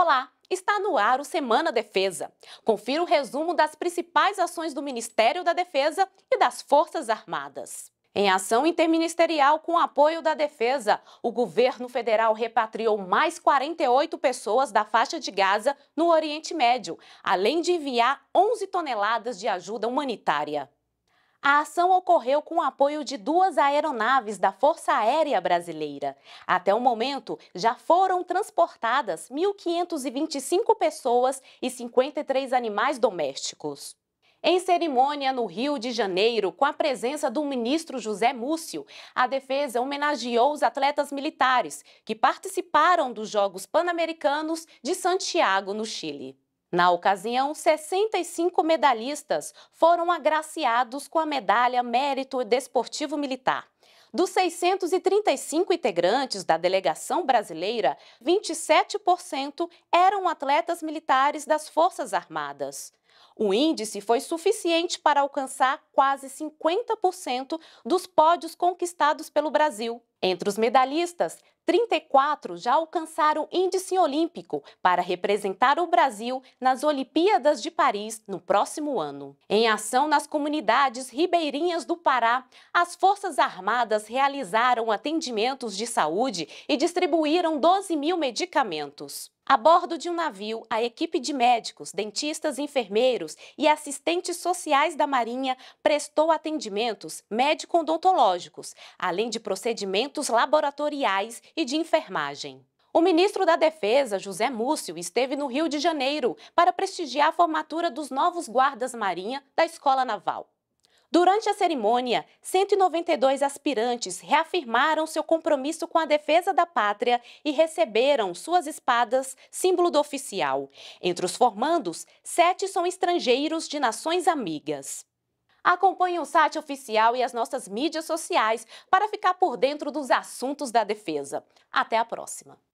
Olá, está no ar o Semana Defesa. Confira o resumo das principais ações do Ministério da Defesa e das Forças Armadas. Em ação interministerial com apoio da Defesa, o governo federal repatriou mais 48 pessoas da faixa de Gaza no Oriente Médio, além de enviar 11 toneladas de ajuda humanitária. A ação ocorreu com o apoio de duas aeronaves da Força Aérea Brasileira. Até o momento, já foram transportadas 1.525 pessoas e 53 animais domésticos. Em cerimônia no Rio de Janeiro, com a presença do ministro José Múcio, a defesa homenageou os atletas militares que participaram dos Jogos Pan-Americanos de Santiago, no Chile. Na ocasião, 65 medalhistas foram agraciados com a medalha Mérito Desportivo Militar. Dos 635 integrantes da delegação brasileira, 27% eram atletas militares das Forças Armadas. O índice foi suficiente para alcançar quase 50% dos pódios conquistados pelo Brasil. Entre os medalhistas, 34 já alcançaram índice olímpico para representar o Brasil nas Olimpíadas de Paris no próximo ano. Em ação nas comunidades ribeirinhas do Pará, as Forças Armadas realizaram atendimentos de saúde e distribuíram 12 mil medicamentos. A bordo de um navio, a equipe de médicos, dentistas, enfermeiros e assistentes sociais da Marinha prestou atendimentos médico-odontológicos, além de procedimentos laboratoriais e de enfermagem. O ministro da Defesa, José Múcio, esteve no Rio de Janeiro para prestigiar a formatura dos novos guardas-marinha da Escola Naval. Durante a cerimônia, 192 aspirantes reafirmaram seu compromisso com a defesa da pátria e receberam suas espadas, símbolo do oficial. Entre os formandos, sete são estrangeiros de nações amigas. Acompanhe o site oficial e as nossas mídias sociais para ficar por dentro dos assuntos da defesa. Até a próxima!